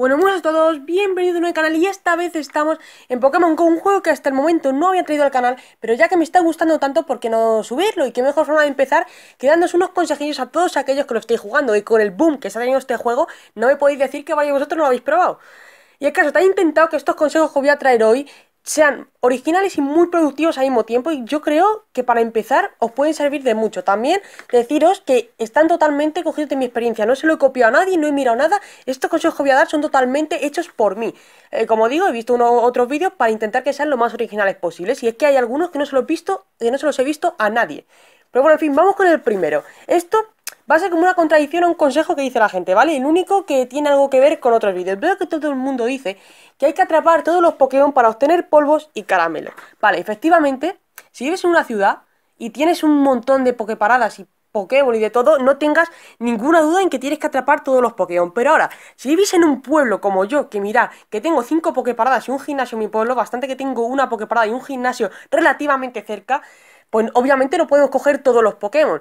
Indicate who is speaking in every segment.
Speaker 1: Bueno, buenas a todos, bienvenidos a nuevo canal y esta vez estamos en Pokémon con un juego que hasta el momento no había traído al canal, pero ya que me está gustando tanto, ¿por qué no subirlo? Y qué mejor forma de empezar que dándos unos consejillos a todos aquellos que lo estéis jugando y con el boom que se ha tenido este juego, no me podéis decir que varios vosotros no lo habéis probado. Y el caso, te he intentado que estos consejos que voy a traer hoy sean originales y muy productivos al mismo tiempo y yo creo que para empezar os pueden servir de mucho. También deciros que están totalmente cogidos de mi experiencia, no se lo he copiado a nadie, no he mirado nada, estos consejos que voy a dar son totalmente hechos por mí. Eh, como digo, he visto otros vídeos para intentar que sean lo más originales posibles y es que hay algunos que no se los, visto, que no se los he visto a nadie. Pero bueno, en fin, vamos con el primero. Esto Va a ser como una contradicción a un consejo que dice la gente, ¿vale? El único que tiene algo que ver con otros vídeos. Veo que todo el mundo dice que hay que atrapar todos los Pokémon para obtener polvos y caramelos. Vale, efectivamente, si vives en una ciudad y tienes un montón de Poképaradas y Pokémon y de todo, no tengas ninguna duda en que tienes que atrapar todos los Pokémon. Pero ahora, si vivís en un pueblo como yo, que mira, que tengo 5 Poképaradas y un gimnasio en mi pueblo, bastante que tengo una Poképarada y un gimnasio relativamente cerca, pues obviamente no podemos coger todos los Pokémon.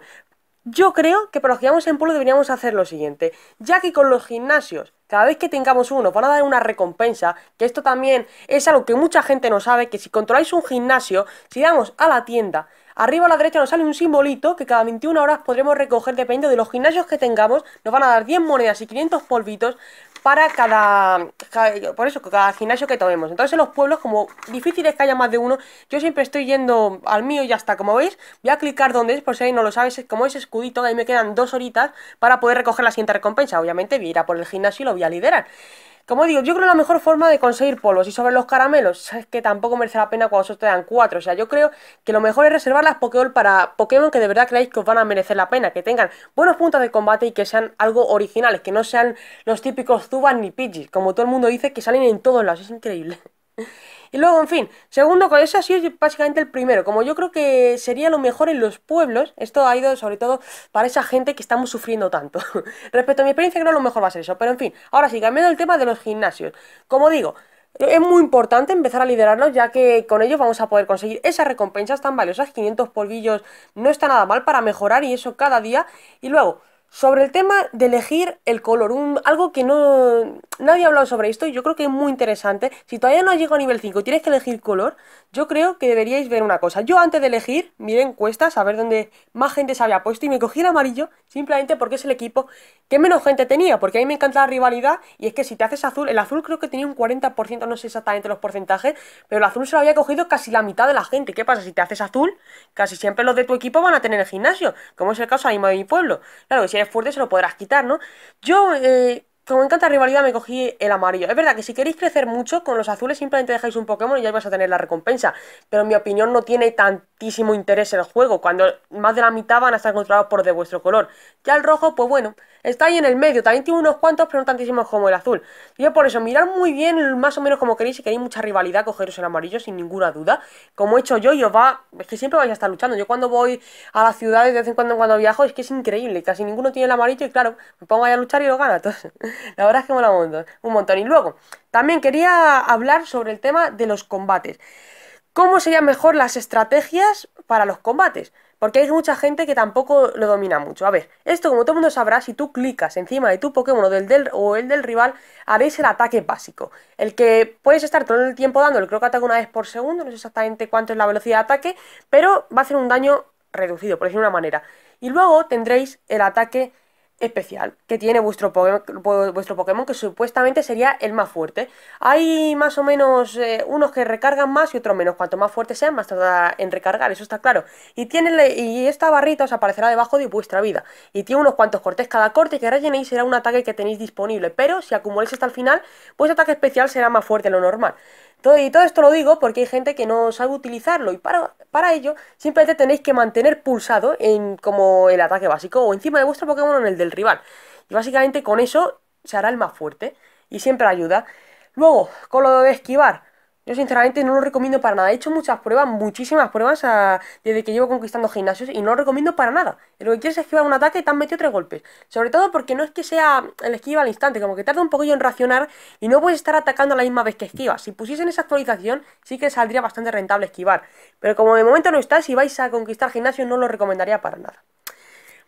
Speaker 1: Yo creo que para los que vamos en polvo deberíamos hacer lo siguiente, ya que con los gimnasios, cada vez que tengamos uno, van a dar una recompensa, que esto también es algo que mucha gente no sabe, que si controláis un gimnasio, si damos a la tienda, arriba a la derecha nos sale un simbolito que cada 21 horas podremos recoger dependiendo de los gimnasios que tengamos, nos van a dar 10 monedas y 500 polvitos para cada, por eso, cada gimnasio que tomemos. Entonces en los pueblos, como difícil es que haya más de uno, yo siempre estoy yendo al mío y ya está. Como veis, voy a clicar donde es, por si ahí no lo sabes, como es escudito, ahí me quedan dos horitas para poder recoger la siguiente recompensa. Obviamente voy a ir a por el gimnasio y lo voy a liderar. Como digo, yo creo que la mejor forma de conseguir polvos y sobre los caramelos es que tampoco merece la pena cuando se te dan cuatro. O sea, yo creo que lo mejor es reservar las para Pokémon que de verdad creáis que os van a merecer la pena, que tengan buenos puntos de combate y que sean algo originales, que no sean los típicos Zuban ni Pidgey como todo el mundo dice, que salen en todos lados. Es increíble. Y luego, en fin, segundo, eso ha sido básicamente el primero. Como yo creo que sería lo mejor en los pueblos, esto ha ido sobre todo para esa gente que estamos sufriendo tanto. Respecto a mi experiencia, creo que lo mejor va a ser eso. Pero en fin, ahora sí, cambiando el tema de los gimnasios. Como digo, es muy importante empezar a liderarlos ya que con ellos vamos a poder conseguir esas recompensas tan valiosas. 500 polvillos no está nada mal para mejorar y eso cada día. Y luego, sobre el tema de elegir el color, un, algo que no, nadie ha hablado sobre esto y yo creo que es muy interesante. Si todavía no has llegado a nivel 5 y tienes que elegir color, yo creo que deberíais ver una cosa. Yo antes de elegir, miré encuestas a ver dónde más gente se había puesto y me cogí el amarillo simplemente porque es el equipo que menos gente tenía, porque a mí me encanta la rivalidad y es que si te haces azul, el azul creo que tenía un 40%, no sé exactamente los porcentajes, pero el azul se lo había cogido casi la mitad de la gente. ¿Qué pasa? Si te haces azul, casi siempre los de tu equipo van a tener el gimnasio, como es el caso ahí de mi pueblo. Claro, que si eres fuerte se lo podrás quitar, ¿no? Yo... Eh, como encanta rivalidad me cogí el amarillo. Es verdad que si queréis crecer mucho, con los azules simplemente dejáis un Pokémon y ya vais a tener la recompensa. Pero en mi opinión no tiene tantísimo interés el juego, cuando más de la mitad van a estar controlados por de vuestro color. Ya el rojo, pues bueno, Está ahí en el medio, también tiene unos cuantos, pero no tantísimos como el azul. Y yo por eso, mirar muy bien, más o menos como queréis, si queréis mucha rivalidad, cogeros el amarillo sin ninguna duda. Como he hecho yo, y os va, es que siempre vais a estar luchando. Yo cuando voy a las ciudades, de vez en cuando, cuando viajo, es que es increíble, casi ninguno tiene el amarillo y claro, me pongo ahí a luchar y lo gana todos. La verdad es que mola un montón, un montón. Y luego, también quería hablar sobre el tema de los combates. ¿Cómo serían mejor las estrategias para los combates? porque hay mucha gente que tampoco lo domina mucho. A ver, esto como todo el mundo sabrá, si tú clicas encima de tu Pokémon o, del, del, o el del rival, haréis el ataque básico. El que puedes estar todo el tiempo dándole, creo que ataca una vez por segundo, no sé exactamente cuánto es la velocidad de ataque, pero va a hacer un daño reducido, por decirlo de una manera. Y luego tendréis el ataque especial que tiene vuestro, vuestro Pokémon, que supuestamente sería el más fuerte. Hay más o menos eh, unos que recargan más y otros menos. Cuanto más fuerte sea más tarda en recargar, eso está claro. Y, tiene, y esta barrita os aparecerá debajo de vuestra vida. Y tiene unos cuantos cortes. Cada corte que rellenéis será un ataque que tenéis disponible. Pero si acumuláis hasta el final, Vuestro ataque especial será más fuerte de lo normal y todo esto lo digo porque hay gente que no sabe utilizarlo y para, para ello simplemente tenéis que mantener pulsado en como el ataque básico o encima de vuestro Pokémon o en el del rival. Y básicamente con eso se hará el más fuerte y siempre ayuda. Luego, con lo de esquivar, yo sinceramente no lo recomiendo para nada. He hecho muchas pruebas, muchísimas pruebas desde que llevo conquistando gimnasios y no lo recomiendo para nada. Lo que quieres es esquivar un ataque y te han metido tres golpes. Sobre todo porque no es que sea el esquiva al instante, como que tarda un poquillo en racionar y no puedes estar atacando a la misma vez que esquivas. Si pusiesen esa actualización, sí que saldría bastante rentable esquivar. Pero como de momento no está, si vais a conquistar gimnasios no lo recomendaría para nada.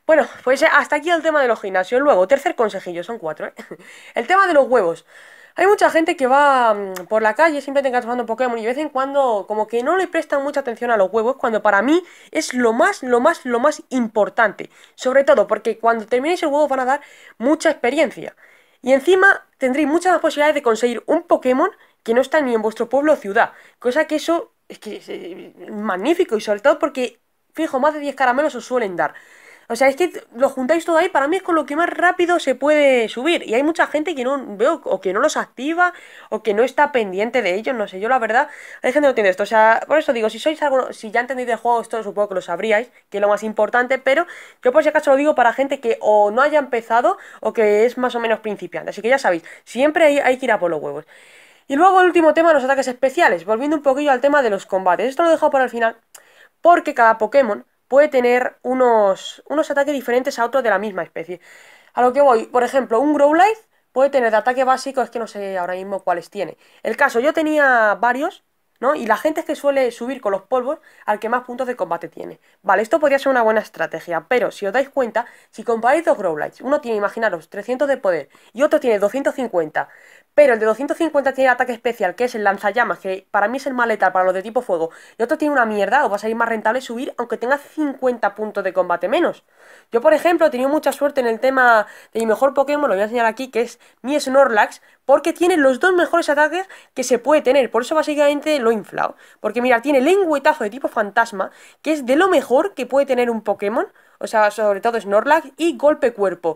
Speaker 1: Bueno, pues hasta aquí el tema de los gimnasios. Luego, tercer consejillo, son cuatro, ¿eh? El tema de los huevos. Hay mucha gente que va mm, por la calle siempre simplemente tomando Pokémon y de vez en cuando como que no le prestan mucha atención a los huevos cuando para mí es lo más, lo más, lo más importante. Sobre todo porque cuando terminéis el huevo van a dar mucha experiencia. Y encima tendréis muchas más posibilidades de conseguir un Pokémon que no está ni en vuestro pueblo o ciudad. Cosa que eso es que es eh, magnífico y sobre todo porque, fijo, más de 10 caramelos os suelen dar. O sea, es que lo juntáis todo ahí, para mí es con lo que más rápido se puede subir. Y hay mucha gente que no veo, o que no los activa, o que no está pendiente de ellos, no sé. Yo la verdad, hay gente que no tiene esto. O sea, por eso digo, si sois algo, si ya entendéis de juego, esto supongo que lo sabríais, que es lo más importante, pero yo por si acaso lo digo para gente que o no haya empezado, o que es más o menos principiante. Así que ya sabéis, siempre hay, hay que ir a por los huevos. Y luego el último tema, los ataques especiales. Volviendo un poquillo al tema de los combates. Esto lo he dejado para el final, porque cada Pokémon puede tener unos, unos ataques diferentes a otros de la misma especie. A lo que voy, por ejemplo, un Growlithe puede tener de ataque básico, es que no sé ahora mismo cuáles tiene. El caso, yo tenía varios, ¿no? Y la gente es que suele subir con los polvos al que más puntos de combate tiene. Vale, esto podría ser una buena estrategia, pero si os dais cuenta, si comparáis dos Growlites, uno tiene, imaginaros, 300 de poder y otro tiene 250, pero el de 250 tiene ataque especial, que es el lanzallamas, que para mí es el más para los de tipo fuego. Y otro tiene una mierda, o va a salir más rentable subir, aunque tenga 50 puntos de combate menos. Yo, por ejemplo, he tenido mucha suerte en el tema de mi mejor Pokémon, lo voy a enseñar aquí, que es mi Snorlax, porque tiene los dos mejores ataques que se puede tener. Por eso, básicamente, lo he inflado. Porque, mira, tiene lengüetazo de tipo fantasma, que es de lo mejor que puede tener un Pokémon o sea, sobre todo Snorlax, y golpe cuerpo.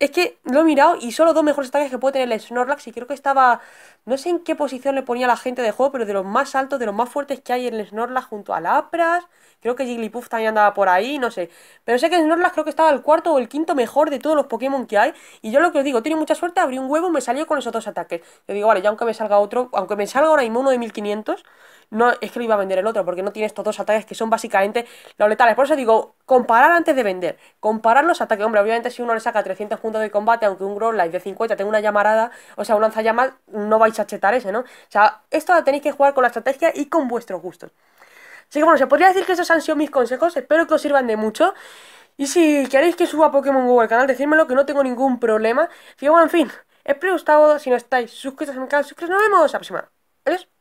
Speaker 1: Es que lo he mirado y solo dos mejores ataques que puede tener el Snorlax. Y creo que estaba. No sé en qué posición le ponía la gente de juego, pero de los más altos, de los más fuertes que hay en el Snorlax junto a Lapras. Creo que Jigglypuff también andaba por ahí, no sé. Pero sé que el Snorlax creo que estaba el cuarto o el quinto mejor de todos los Pokémon que hay. Y yo lo que os digo, tiene mucha suerte, abrí un huevo, y me salió con esos otros ataques. Yo digo, vale, ya aunque me salga otro, aunque me salga ahora mismo uno de 1500 no es que lo iba a vender el otro, porque no tiene estos dos ataques que son básicamente los letales. Por eso digo, comparar antes de vender, comparar los ataques. Hombre, obviamente si uno le saca 300 puntos de combate, aunque un Growlithe de 50 tenga una llamarada, o sea, un lanzallamas, no vais a chetar ese, ¿no? O sea, esto lo tenéis que jugar con la estrategia y con vuestros gustos. Así que bueno, se podría decir que esos han sido mis consejos, espero que os sirvan de mucho. Y si queréis que suba Pokémon Go al canal, decídmelo que no tengo ningún problema. Y bueno, en fin, espero que os gustado. Si no estáis suscritos a mi canal, Nos vemos la próxima.